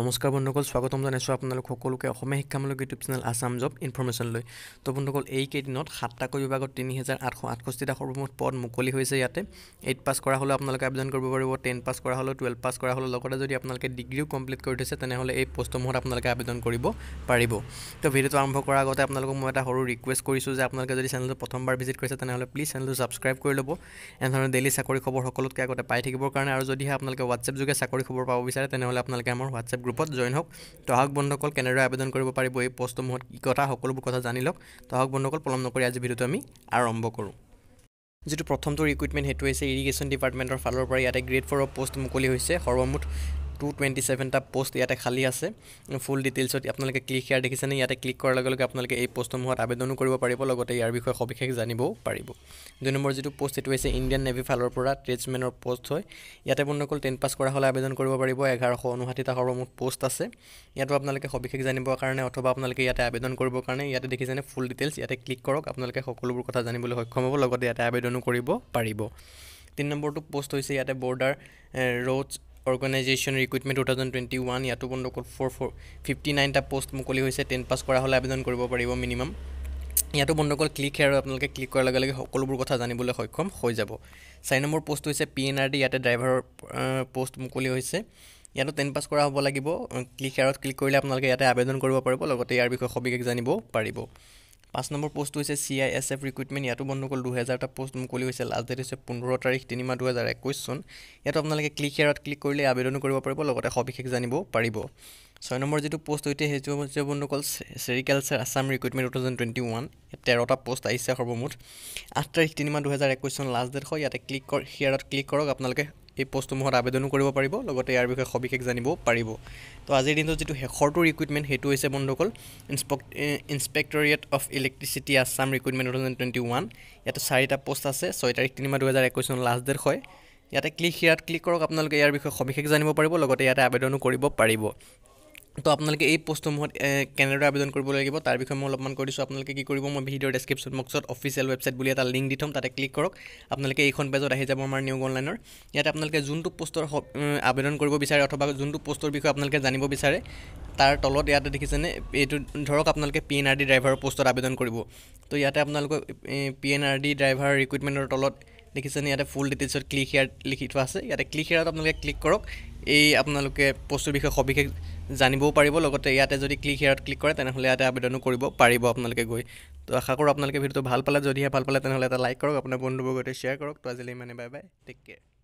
নমস্কাৰ বন্ধুসকল স্বাগতম জনাইছোঁ আপোনালোক সকলোকে অসমীয়া শিক্ষামূলক YouTube channel Assam job information লৈ তো বন্ধুসকল এইকেইদিনত সাতটাকৈ বিভাগত তিনি হেজাৰ আঠশ আঠষষ্ঠিটা সৰ্বমুঠ পদ মুকলি হৈছে ইয়াতে এইট পাছ কৰা হ'লেও আপোনালোকে আবেদন কৰিব পাৰিব টেন পাছ কৰা হ'লেও টুৱেলভ পাছ কৰা হ'লেও লগতে যদি আপোনালোকে ডিগ্ৰীও কমপ্লিট কৰি থৈছে তেনেহ'লে এই পষ্টসমূহত আপোনালোকে আবেদন কৰিব পাৰিব তো ভিডিঅ'টো আৰম্ভ কৰাৰ আগতে আপোনালোকক মই এটা সৰু ৰিকুৱেষ্ট কৰিছোঁ যে আপোনালোকে যদি চেনেলটো প্ৰথমবাৰ ভিজিট কৰিছে তেনেহ'লে প্লিজ চেনেলটো ছাবস্ক্ৰাইব কৰি ল'ব এনেধৰণৰ ডেইলি চাকৰি খবৰ সকলোতকৈ আগতে পাই থাকিবৰ কাৰণে আৰু যদিহে আপোনালোকে হোৱাটছএপ যোগে চাকৰি খবৰ পাব বিচাৰে তেনেহ'লে আপোনালোকে আমাৰ হোৱাটছএপ গ্ৰুপত জইন হওক তহক বন্ধুসকল কেনেদৰে আবেদন কৰিব পাৰিব এই পষ্টসমূহত কি কথা সকলোবোৰ কথা জানি লওক তহক বন্ধুসকল পলম নকৰি আজি ভিডিঅ'টো আমি আৰম্ভ কৰোঁ যিটো প্ৰথমটো ৰিকুইটমেণ্ট সেইটো হৈছে ইৰিগেশ্যন ডিপাৰ্টমেণ্টৰ ফালৰ পৰা ইয়াতে গ্ৰেড ফ'ৰৰ পষ্ট মুকলি হৈছে সৰ্বমুঠ টু টুৱেণ্টি ছেভেনটা পষ্ট ইয়াতে খালী আছে ফুল ডিটেইলছত আপোনালোকে ক্লিক হেয়াৰ দেখিছেনে ইয়াতে ক্লিক কৰাৰ লগে লগে আপোনালোকে এই পষ্টসমূহত আবেদনো কৰিব পাৰিব লগতে ইয়াৰ বিষয়ে সবিশেষ জানিবও পাৰিব দুই নম্বৰ যিটো পষ্ট সেইটো হৈছে ইণ্ডিয়ান নেভি ফালৰ পৰা ট্ৰেডছমেনৰ পষ্ট হয় ইয়াতে আপোনালোকৰ টেন পাছ কৰা হ'লে আবেদন কৰিব পাৰিব এঘাৰশ ঊনষাঠিটা সৰ্বমুঠ পষ্ট আছে ইয়াতো আপোনালোকে সবিশেষ জানিবৰ কাৰণে অথবা আপোনালোকে ইয়াতে আবেদন কৰিবৰ কাৰণে ইয়াতে দেখিছেনে ফুল ডিটেইলছ ইয়াতে ক্লিক কৰক আপোনালোকে সকলোবোৰ কথা জানিবলৈ সক্ষম হ'ব লগতে ইয়াতে আবেদনো কৰিব পাৰিব তিনি নম্বৰটো পষ্ট হৈছে ইয়াতে border roads eh, organisation recruitment two thousand twenty one ইয়াতো বন্ধ ফ'ৰ ফ'ৰ ফিফটি নাইনটা প'ষ্ট মুকলি হৈছে টেন পাছ কৰা হ'লে আবেদন কৰিব পাৰিব মিনিমাম ইয়াতো বন্ধ ক'ল ক্লিক হেয়াৰ আপোনালোকে ক্লিক কৰাৰ লগে লগে সকলোবোৰ কথা জানিবলৈ সক্ষম হৈ যাব চাৰি নম্বৰ প'ষ্ট হৈছে পি এন আৰ ডি ইয়াতে ড্ৰাইভাৰৰ প'ষ্ট মুকলি হৈছে ইয়াতো টেন পাছ কৰা হ'ব লাগিব ক্লিক হেয়াৰত ক্লিক কৰিলে আপোনালোকে ইয়াতে আবেদন কৰিব পাৰিব লগতে ইয়াৰ বিষয়ে সবিশেষ জানিব পাৰিব পাঁচ নম্বৰ পোষ্টটো হৈছে C I S F recruitment ইয়াতো বন্ধ কৰোঁ দুহেজাৰটা পষ্ট মুকলি হৈছে লাষ্ট ডেট হৈছে পোন্ধৰ তাৰিখ তিনি মাহ দুহেজাৰ একৈছ চন ইয়াতো আপোনালোকে ক্লিক হেয়াৰত ক্লিক কৰিলে আবেদনো কৰিব পাৰিব লগতে সবিশেষ জানিব পাৰিব ছয় নম্বৰ যিটো পোষ্ট হৈছে সেইটো হৈছে বন্ধুসকল sericulture Assam recruitment two thousand twenty one ইয়াত তেৰটা পষ্ট আহিছে সৰ্বমুঠ আঠ তাৰিখ তিনি মাহ দুহেজাৰ একৈছ চন লাষ্ট ডেট হয় ইয়াতে ক্লিক কৰ হেয়াৰত ক্লিক কৰক আপোনালোকে এই পোষ্টসমূহত আবেদনো কৰিব পাৰিব লগতে ইয়াৰ বিষয়ে সবিশেষ জানিব পাৰিব তো আজিৰ দিনটোত যিটো শেষৰটো ৰিকুইটমেণ্ট সেইটো হৈছে বন্ধুসকল inspectorate of electricity Assam recruitment two thousand twenty one ইয়াতে চাৰিটা পোষ্ট আছে ছয় তাৰিখ তিনি মাহ দুহেজাৰ একৈছ চনৰ লাষ্ট ডেট হয় ইয়াতে ক্লিক হিয়াত ক্লিক কৰক আপোনালোকে ইয়াৰ বিষয়ে সবিশেষ জানিব পাৰিব লগতে ইয়াতে আবেদনো কৰিব পাৰিব তো আপোনালোকে এই পোষ্টসমূহত কেনেদৰে আবেদন কৰিব লাগিব তাৰ বিষয়ে মই অলপমান কৈ দিছোঁ আপোনালোকে কি কৰিব মই ভিডিঅ' ডেছক্ৰিপশ্যন বক্সত অফিচিয়েল ৱেবছাইট বুলি এটা লিংক দি থ'ম তাতে ক্লিক কৰক আপোনালোকে এইখন পেজত আহি যাব আমাৰ নিউ অনলাইনৰ ইয়াতে আপোনালোকে যোনটো পোষ্টৰ আবেদন কৰিব বিচাৰে অথবা যোনটো পোষ্টৰ বিষয়ে আপোনালোকে জানিব বিচাৰে তাৰ তলত ইয়াতে দেখিছেনে এইটো ধৰক আপোনালোকে পি এন আৰ ডি ড্ৰাইভাৰৰ পোষ্টত আবেদন কৰিব তো ইয়াতে আপোনালোকৰ পি এন আৰ ডি ড্ৰাইভাৰৰ ৰিক্ৰুইটমেণ্টৰ তলত দেখিছেনে ইয়াতে ফুল ডিটেইলছত ক্লিক হেয়াৰ লিখি থোৱা আছে ইয়াতে ক্লিক হেয়াৰত আপোনালোকে ক্লিক কৰক এই আপোনালোকে পষ্টৰ বিষয়ে সবিশেষ জানিবও পাৰিব লগতে ইয়াতে যদি ক্লিক হেয়াৰত ক্লিক কৰে তেনেহ'লে ইয়াতে আবেদনো কৰিব পাৰিব আপোনালোকে গৈ তো আশা কৰোঁ আপোনালোকে ভিডিঅ'টো ভাল পালে যদিহে ভাল পালে তেনেহ'লে এটা লাইক কৰক আপোনাৰ বন্ধুবৰ্গতে শ্বেয়াৰ কৰক তো আজিলৈ ইমানে বাই বাই টেক কেয়াৰ